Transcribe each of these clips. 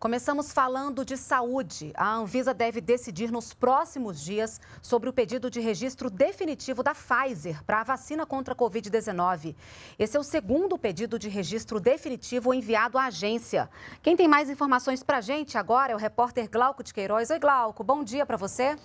Começamos falando de saúde. A Anvisa deve decidir nos próximos dias sobre o pedido de registro definitivo da Pfizer para a vacina contra a Covid-19. Esse é o segundo pedido de registro definitivo enviado à agência. Quem tem mais informações para a gente agora é o repórter Glauco de Queiroz. Oi, Glauco, bom dia para você.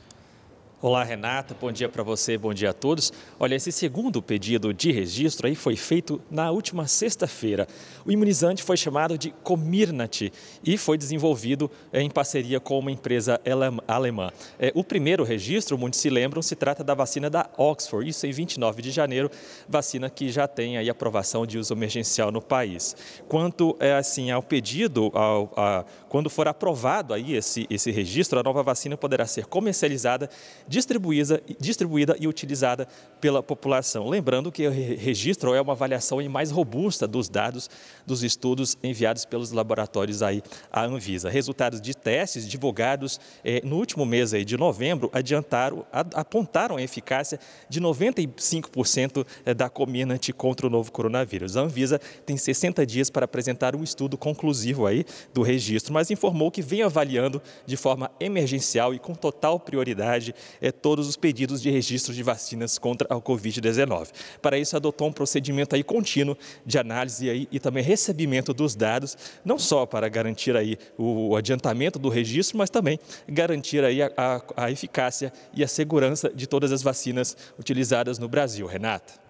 Olá, Renata. Bom dia para você, bom dia a todos. Olha, esse segundo pedido de registro aí foi feito na última sexta-feira. O imunizante foi chamado de Comirnaty e foi desenvolvido eh, em parceria com uma empresa alemã. Eh, o primeiro registro, muitos se lembram, se trata da vacina da Oxford, isso em 29 de janeiro, vacina que já tem aí aprovação de uso emergencial no país. Quanto eh, assim ao pedido, ao, a, quando for aprovado aí esse, esse registro, a nova vacina poderá ser comercializada distribuída, distribuída e utilizada pela população. Lembrando que o registro é uma avaliação mais robusta dos dados dos estudos enviados pelos laboratórios aí à Anvisa. Resultados de testes divulgados eh, no último mês aí de novembro adiantaram, apontaram a eficácia de 95% eh, da cominante contra o novo coronavírus. A Anvisa tem 60 dias para apresentar um estudo conclusivo aí do registro, mas informou que vem avaliando de forma emergencial e com total prioridade é, todos os pedidos de registro de vacinas contra a Covid-19. Para isso, adotou um procedimento aí contínuo de análise aí, e também recebimento dos dados, não só para garantir aí o adiantamento do registro, mas também garantir aí a, a, a eficácia e a segurança de todas as vacinas utilizadas no Brasil. Renata.